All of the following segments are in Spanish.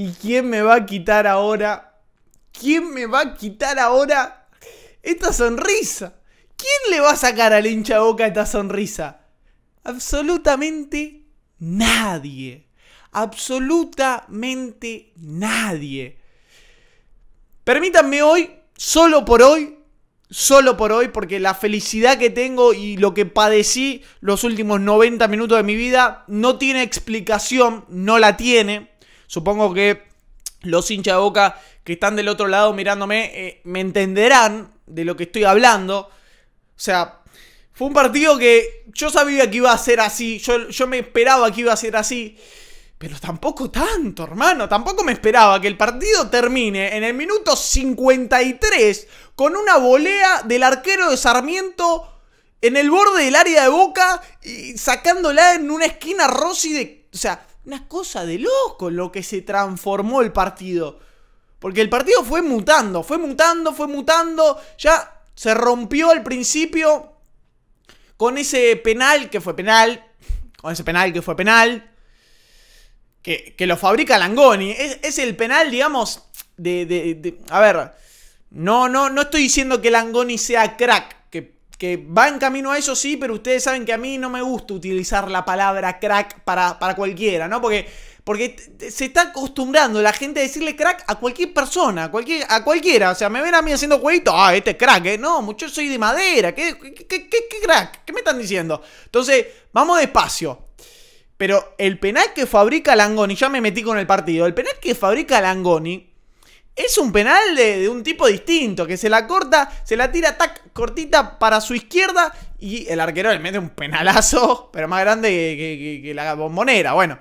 ¿Y quién me va a quitar ahora? ¿Quién me va a quitar ahora esta sonrisa? ¿Quién le va a sacar al hincha boca esta sonrisa? Absolutamente nadie. Absolutamente nadie. Permítanme hoy, solo por hoy, solo por hoy, porque la felicidad que tengo y lo que padecí los últimos 90 minutos de mi vida no tiene explicación, no la tiene. Supongo que los hinchas de boca que están del otro lado mirándome eh, me entenderán de lo que estoy hablando. O sea, fue un partido que yo sabía que iba a ser así, yo, yo me esperaba que iba a ser así. Pero tampoco tanto, hermano. Tampoco me esperaba que el partido termine en el minuto 53 con una volea del arquero de Sarmiento en el borde del área de Boca y sacándola en una esquina Rossi de... O sea, una cosa de loco lo que se transformó el partido. Porque el partido fue mutando, fue mutando, fue mutando. Ya se rompió al principio con ese penal que fue penal. Con ese penal que fue penal. Que, lo fabrica Langoni. Es, es, el penal, digamos, de, de, de... A ver, no, no, no estoy diciendo que Langoni sea crack que va en camino a eso, sí, pero ustedes saben que a mí no me gusta utilizar la palabra crack para, cualquiera, ¿no? Porque, porque se está acostumbrando la gente a decirle crack a cualquier persona, a, cualquier, a cualquiera. O sea, me ven a mí haciendo jueguitos, ah, este es crack, ¿eh? No, mucho soy de madera, ¿qué, crack? ¿Qué me están diciendo? Entonces, vamos despacio. Pero el penal que fabrica Langoni, ya me metí con el partido, el penal que fabrica Langoni es un penal de, de, un tipo distinto, que se la corta, se la tira, tac, cortita para su izquierda y el arquero le mete un penalazo, pero más grande que, la bombonera. Bueno,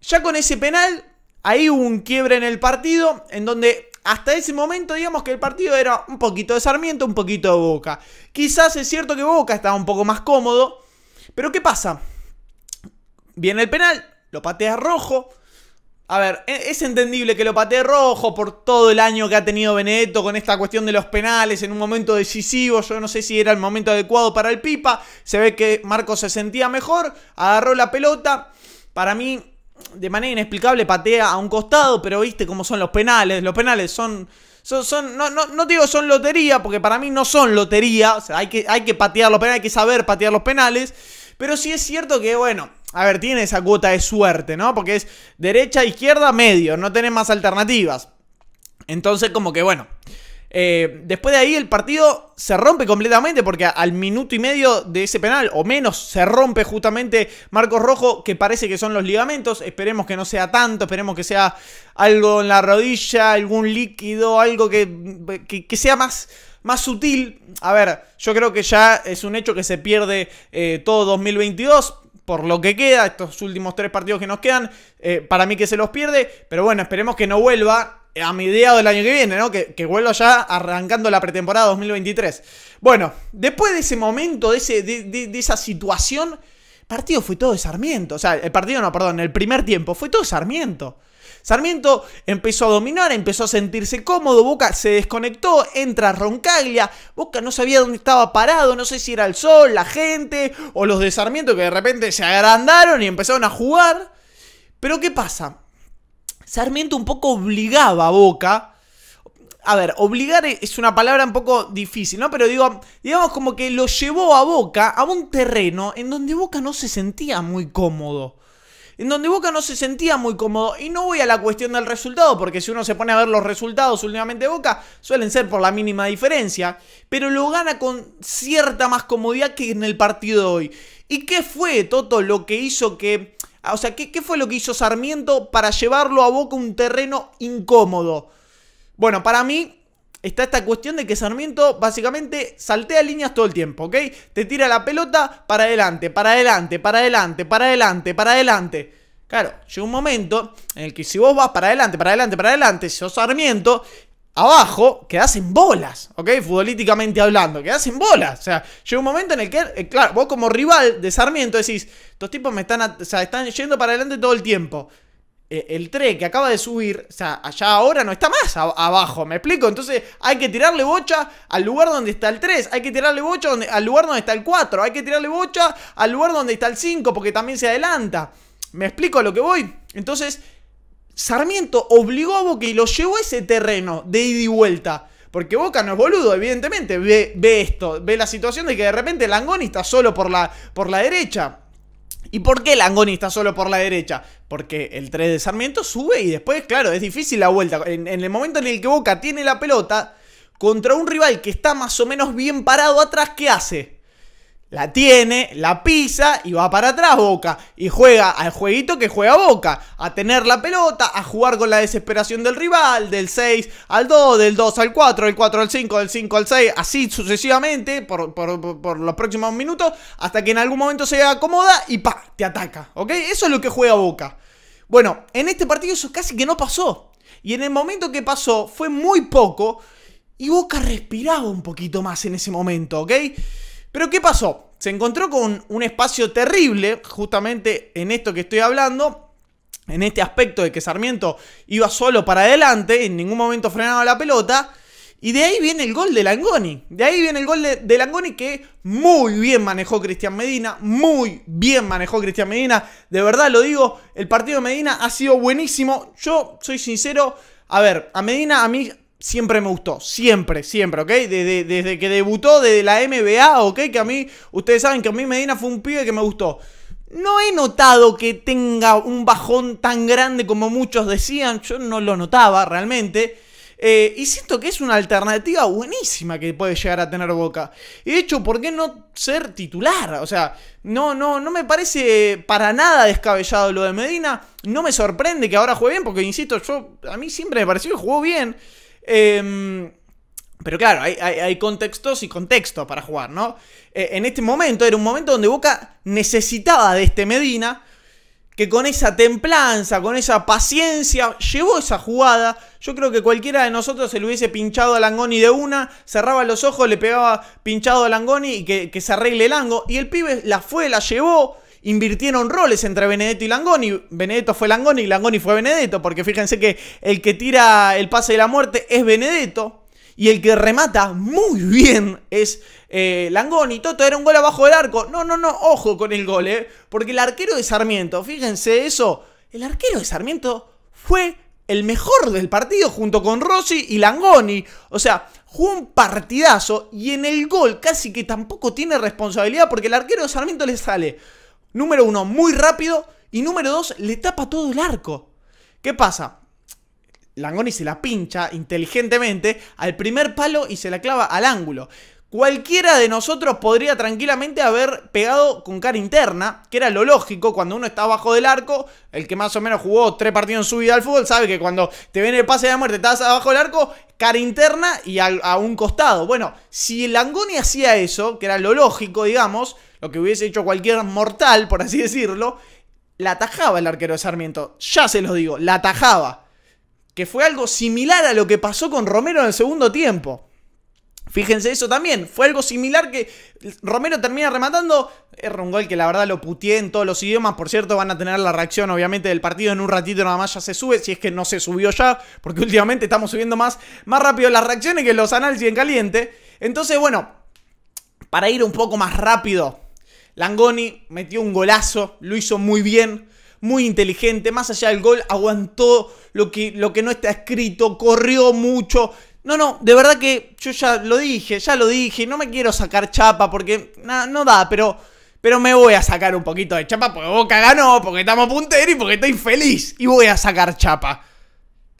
ya con ese penal, hay un quiebre en el partido, en donde hasta ese momento digamos que el partido era un poquito de Sarmiento, un poquito de Boca. Quizás es cierto que Boca estaba un poco más cómodo, pero ¿qué pasa? Viene el penal, lo patea rojo. A ver, e-, es entendible que lo patee rojo por todo el año que ha tenido Benedetto con esta cuestión de los penales en un momento decisivo. Yo no sé si era el momento adecuado para el Pipa. Se ve que Marcos se sentía mejor, agarró la pelota. Para mí, de manera inexplicable, patea a un costado, pero viste cómo son los penales. Los penales son. Son, son, no, no, no digo son lotería, porque para mí no son lotería. O sea, hay que, hay que patear los penales, hay que saber patear los penales. Pero sí es cierto que, bueno, a ver, tiene esa cuota de suerte, ¿no? Porque es derecha, izquierda, medio, no tiene más alternativas. Entonces, como que, bueno. Eh, después de ahí el partido se rompe completamente porque al minuto y medio de ese penal o menos se rompe justamente Marcos Rojo que parece que son los ligamentos. Esperemos que no sea tanto, esperemos que sea algo en la rodilla, algún líquido, algo que sea más más sutil. A ver, yo creo que ya es un hecho que se pierde eh, todo 2022 por lo que queda, estos últimos tres partidos que nos quedan, eh, para mí que se los pierde, pero bueno, esperemos que no vuelva a mediados del año que viene, ¿no? Que, vuelva ya arrancando la pretemporada 2023. Bueno, después de ese momento, de, ese, esa situación, partido fue todo de Sarmiento, o sea, el partido no, perdón, el primer tiempo fue todo de Sarmiento. Sarmiento empezó a dominar, empezó a sentirse cómodo, Boca se desconectó, entra Roncaglia, Boca no sabía dónde estaba parado, no sé si era el sol, la gente o los de Sarmiento que de repente se agrandaron y empezaron a jugar. Pero ¿qué pasa? Sarmiento un poco obligaba a Boca. A ver, obligar es una palabra un poco difícil, ¿no? Pero digo, digamos como que lo llevó a Boca a un terreno en donde Boca no se sentía muy cómodo en donde Boca no se sentía muy cómodo. Y no voy a la cuestión del resultado, porque si uno se pone a ver los resultados últimamente Boca, suelen ser por la mínima diferencia, pero lo gana con cierta más comodidad que en el partido de hoy. ¿Y qué fue, Toto, lo que hizo que... Ah, o sea, ¿qué, qué fue lo que hizo Sarmiento para llevarlo a Boca un terreno incómodo? Bueno, para mí está esta cuestión de que Sarmiento básicamente saltea líneas todo el tiempo, ¿ok? Te tira la pelota para adelante, para adelante, para adelante, para adelante, para adelante. Claro, llega un momento en el que si vos vas para adelante, para adelante, para adelante, si sos Sarmiento, abajo quedás en bolas, ¿ok? Futbolíticamente hablando, quedás en bolas. O sea, llega un momento en el que, eh, claro, vos como rival de Sarmiento decís, estos tipos me están, o sea, están yendo para adelante todo el tiempo. Eh, el 3 que acaba de subir, o sea, allá ahora no está más abajo, ¿me explico? Entonces hay que tirarle bocha al lugar donde está el 3, hay que tirarle bocha al lugar donde está el 4, hay que tirarle bocha al lugar donde está el 5 porque también se adelanta. ¿Me explico a lo que voy? Entonces, Sarmiento obligó a Boca y lo llevó a ese terreno de ida y vuelta. Porque Boca no es boludo, evidentemente, ve, esto, ve la situación de que de repente Langoni está solo por la, por la derecha ¿Y por qué Langoni está solo por la derecha? Porque el 3 de Sarmiento sube y después, claro, es difícil la vuelta. En, el momento en el que Boca tiene la pelota, contra un rival que está más o menos bien parado atrás, ¿qué hace? La tiene, la pisa y va para atrás Boca. Y juega al jueguito que juega Boca. A tener la pelota, a jugar con la desesperación del rival, del 6 al 2, del 2 al 4, del 4 al 5, del 5 al 6, así sucesivamente por, los próximos minutos, hasta que en algún momento se acomoda y pa, te ataca. ¿Ok? Eso es lo que juega Boca. Bueno, en este partido eso casi que no pasó. Y en el momento que pasó fue muy poco. Y Boca respiraba un poquito más en ese momento, ¿ok? Pero ¿qué pasó? se encontró con un espacio terrible, justamente en esto que estoy hablando, en este aspecto de que Sarmiento iba solo para adelante, en ningún momento frenaba la pelota. Y de ahí viene el gol de Langoni. De ahí viene el gol de, Langoni que muy bien manejó Cristian Medina. Muy bien manejó Cristian Medina. De verdad lo digo, el partido de Medina ha sido buenísimo. Yo soy sincero. A ver, a Medina a mí siempre me gustó. Siempre, siempre, ¿ok? Desde, que debutó desde la NBA, ¿ok? Que a mí, ustedes saben que a mí Medina fue un pibe que me gustó. No he notado que tenga un bajón tan grande como muchos decían. Yo no lo notaba realmente. Eh, y siento que es una alternativa buenísima que puede llegar a tener Boca. Y de hecho, ¿por qué no ser titular? O sea, no, no, no me parece para nada descabellado lo de Medina. No me sorprende que ahora juegue bien, porque insisto, yo a mí siempre me pareció que jugó bien. Em, pero claro, hay, contextos y contexto para jugar, ¿no? Eh, en este momento era un momento donde Boca necesitaba de este Medina, que con esa templanza, con esa paciencia, llevó esa jugada. Yo creo que cualquiera de nosotros se le hubiese pinchado a Langoni de una, cerraba los ojos, le pegaba pinchado a Langoni y que, que se arregle el ango. Y el pibe la fue, la llevó, invirtieron roles entre Benedetto y Langoni. Benedetto fue Langoni y Langoni fue Benedetto, porque fíjense que el que tira el pase de la muerte es Benedetto. Y el que remata muy bien es eh, Langoni. Toto era un gol abajo del arco. No, no, no, ojo con el gol, eh, porque el arquero de Sarmiento, fíjense eso, el arquero de Sarmiento fue el mejor del partido junto con Rossi y Langoni. O sea, jugó un partidazo y en el gol casi que tampoco tiene responsabilidad porque el arquero de Sarmiento le sale Número uno, muy rápido. Y número dos, le tapa todo el arco. ¿Qué pasa? Langoni se la pincha inteligentemente al primer palo y se la clava al ángulo. Cualquiera de nosotros podría tranquilamente haber pegado con cara interna, que era lo lógico, cuando uno está abajo del arco, el que más o menos jugó tres partidos en su vida al fútbol sabe que cuando te viene el pase de la muerte estás abajo del arco, cara interna y a, a un costado. Bueno, si Langoni hacía eso, que era lo lógico, digamos, lo que hubiese hecho cualquier mortal, por así decirlo, la atajaba el arquero de Sarmiento. Ya se los digo, la atajaba. Que fue algo similar a lo que pasó con Romero en el segundo tiempo. Fíjense eso también, fue algo similar que Romero termina rematando, erra un gol que la verdad lo putié en todos los idiomas, por cierto van a tener la reacción obviamente del partido en un ratito nada más ya se sube, si es que no se subió ya, porque últimamente estamos subiendo más, más rápido las reacciones que los análisis en caliente, entonces bueno, para ir un poco más rápido Langoni metió un golazo, lo hizo muy bien, muy inteligente, más allá del gol, aguantó lo que, lo que no está escrito, corrió mucho. No, no, de verdad que yo ya lo dije, ya lo dije, no me quiero sacar chapa porque nada, no da, pero, pero me voy a sacar un poquito de chapa porque Boca ganó, porque estamos punteros y porque estoy feliz y voy a sacar chapa.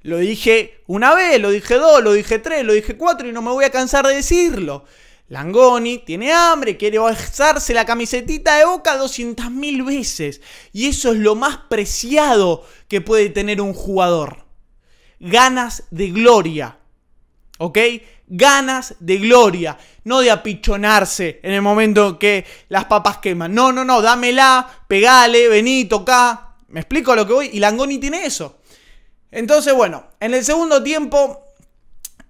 Lo dije una vez, lo dije dos, lo dije tres, lo dije cuatro y no me voy a cansar de decirlo. Langoni tiene hambre, quiere bajarse la camisetita de boca 200.000 veces. Y eso es lo más preciado que puede tener un jugador. Ganas de gloria. ¿Ok? Ganas de gloria. No de apichonarse en el momento que las papas queman. No, no, no. Dámela, pegale, vení, toca. Me explico a lo que voy. Y Langoni tiene eso. Entonces, bueno, en el segundo tiempo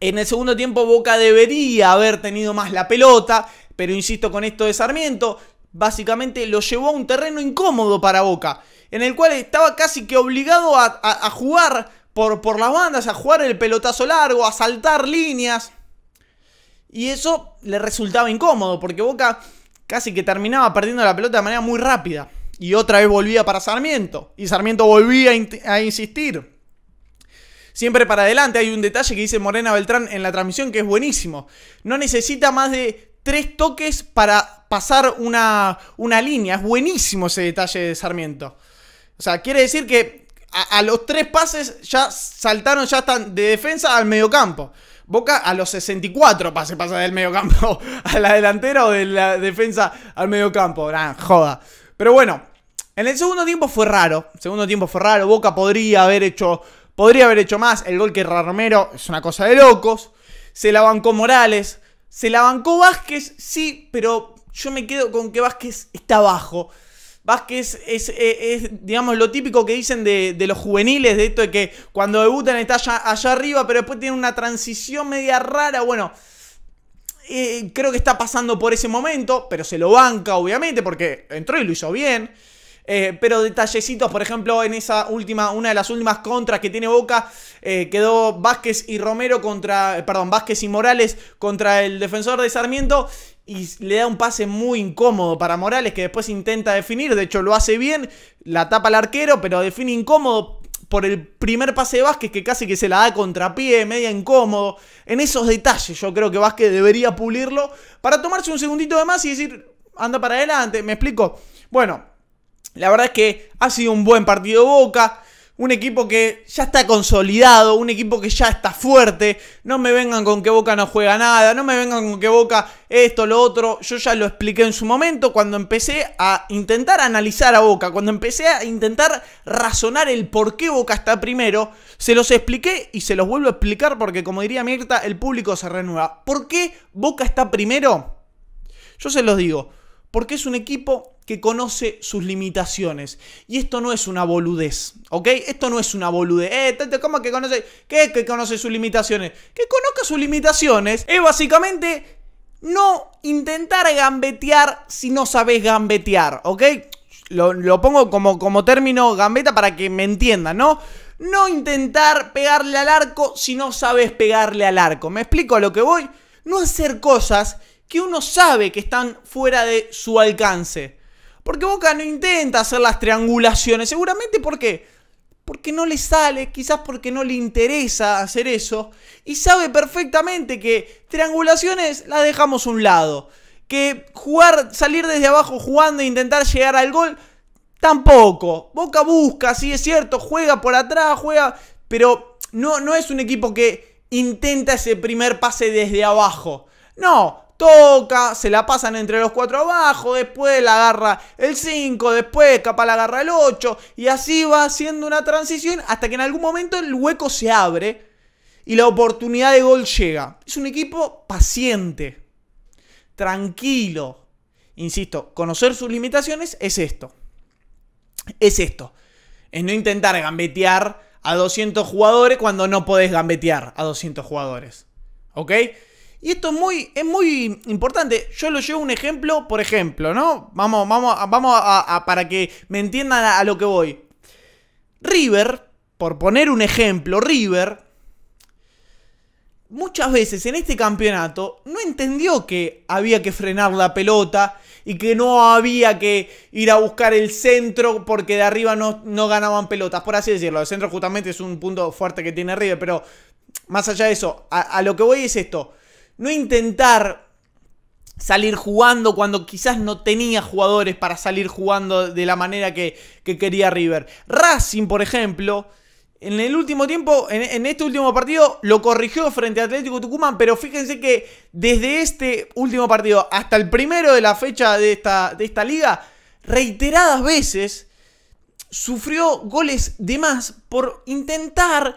en el segundo tiempo Boca debería haber tenido más la pelota, pero insisto con esto de Sarmiento, básicamente lo llevó a un terreno incómodo para Boca, en el cual estaba casi que obligado a, jugar por, las bandas, a jugar el pelotazo largo, a saltar líneas. Y eso le resultaba incómodo, porque Boca casi que terminaba perdiendo la pelota de manera muy rápida. Y otra vez volvía para Sarmiento. Y Sarmiento volvía a insistir siempre para adelante. Hay un detalle que dice Morena Beltrán en la transmisión que es buenísimo. No necesita más de tres toques para pasar una, una línea. Es buenísimo ese detalle de Sarmiento. O sea, quiere decir que a, los tres pases ya saltaron, ya están de defensa al mediocampo. Boca a los 64 pases pasa del mediocampo a la delantera o de la defensa al mediocampo. gran joda. Pero bueno, en el segundo tiempo fue raro. segundo tiempo fue raro. Boca podría haber hecho Podría haber hecho más. El gol que Romero es una cosa de locos. Se la bancó Morales. Se la bancó Vázquez, sí, pero yo me quedo con que Vázquez está bajo. Vázquez es, eh, digamos, lo típico que dicen de, los juveniles, de esto de que cuando debutan está allá, allá arriba, pero después tiene una transición media rara. Bueno, eh, creo que está pasando por ese momento, pero se lo banca, obviamente, porque entró y lo hizo bien. Eh, pero detallecitos, por ejemplo, en esa última, una de las últimas contras que tiene Boca, eh, quedó Vázquez y Romero contra, perdón, Vázquez y Morales contra el defensor de Sarmiento y le da un pase muy incómodo para Morales que después intenta definir, de hecho lo hace bien, la tapa el arquero, pero define incómodo por el primer pase de Vázquez que casi que se la da contra pie, media incómodo. En esos detalles yo creo que Vázquez debería pulirlo para tomarse un segundito de más y decir, anda para adelante, me explico. Bueno, la verdad es que ha sido un buen partido Boca. Un equipo que ya está consolidado, un equipo que ya está fuerte. No me vengan con que Boca no juega nada, no me vengan con que Boca esto, lo otro. Yo ya lo expliqué en su momento cuando empecé a intentar analizar a Boca, cuando empecé a intentar razonar el por qué Boca está primero. Se los expliqué y se los vuelvo a explicar porque como diría mierta el público se renueva. ¿Por qué Boca está primero? Yo se los digo, porque es un equipo que conoce sus limitaciones. Y esto no es una boludez, ¿ok? Esto no es una boludez. Eh, ¿cómo que conoce? que conoce sus limitaciones? Que conozca sus limitaciones es básicamente no intentar gambetear si no sabes gambetear, ¿ok? Lo, pongo como, como término gambeta para que me entiendan, ¿no? No intentar pegarle al arco si no sabes pegarle al arco. ¿Me explico a lo que voy? No hacer cosas que uno sabe que están fuera de su alcance. Porque Boca no intenta hacer las triangulaciones. Seguramente porque porque no le sale, quizás porque no le interesa hacer eso, y sabe perfectamente que triangulaciones las dejamos a un lado, que jugar, salir desde abajo jugando e intentar llegar al gol, tampoco. Boca busca, sí es cierto, juega por atrás, juega, pero no, no es un equipo que intenta ese primer pase desde abajo. No, toca, se la pasan entre los cuatro abajo, después la agarra el 5, después capaz la agarra el 8, y así va haciendo una transición hasta que en algún momento el hueco se abre y la oportunidad de gol llega. Es un equipo paciente, tranquilo. Insisto, conocer sus limitaciones es esto. Es esto. Es no intentar gambetear a 200 jugadores cuando no podés gambetear a 200 jugadores. ¿Ok? Y esto es muy, es muy importante. Yo lo llevo un ejemplo, por ejemplo, ¿no? Vamos, vamos, vamos a, para que me entiendan a, lo que voy. River, por poner un ejemplo, River, muchas veces en este campeonato no entendió que había que frenar la pelota y que no había que ir a buscar el centro porque de arriba no, no, ganaban pelotas, por así decirlo. El centro justamente es un punto fuerte que tiene River, pero más allá de eso, a lo que voy es esto. No intentar salir jugando cuando quizás no tenía jugadores para salir jugando de la manera que, quería River. Racing, por ejemplo, en el último tiempo, en, este último partido, lo corrigió frente a Atlético Tucumán, pero fíjense que desde este último partido hasta el primero de la fecha de esta, de esta liga, reiteradas veces sufrió goles de más por intentar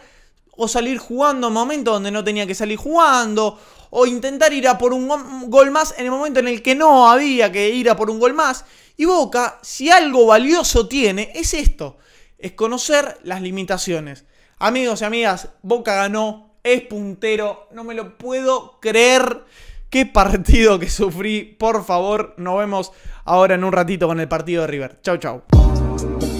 o salir jugando en momentos donde no tenía que salir jugando, o intentar ir a por un gol más en el momento en el que no había que ir a por un gol más. Y Boca, si algo valioso tiene, es esto, es conocer las limitaciones. Amigos y amigas, Boca ganó, es puntero, no me lo puedo creer. Qué partido que sufrí, por favor, nos vemos ahora en un ratito con el partido de River. Chau, chau.